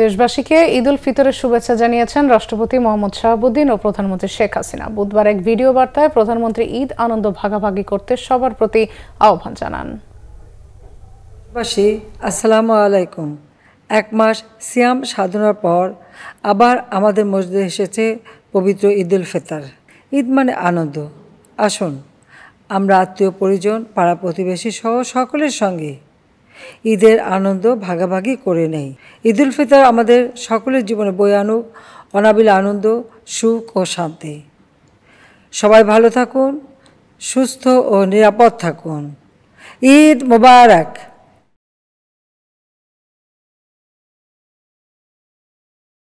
দেশবাসীকে ঈদ উল ফিতরের শুভেচ্ছা জানিয়েছেন রাষ্ট্রপতি মোহাম্মদ শাহাবুদ্দিন ও প্রধানমন্ত্রী শেখ হাসিনা বুধবার এক ভিডিও বার্তায় প্রধানমন্ত্রী ঈদ আনন্দ ভাগাভাগি করতে সবার প্রতি আহ্বান জানান আসসালামু আলাইকুম এক মাস সিয়াম সাধনার পর আবার আমাদের মসজিদে এসেছে পবিত্র ঈদ উল ফিতর ঈদ মানে আনন্দ আসুন আমরা আত্মীয় পরিজন পাড়া প্রতিবেশী সহ সকলের সঙ্গে ঈদের আনন্দ ভাগাভাগি করে নেই ঈদুল ফিতর আমাদের সকলের জীবনে বই আনুক অনাবিল আনন্দ সুখ ও শান্তি সবাই ভালো থাকুন সুস্থ ও নিরাপদ থাকুন ঈদ মোবারক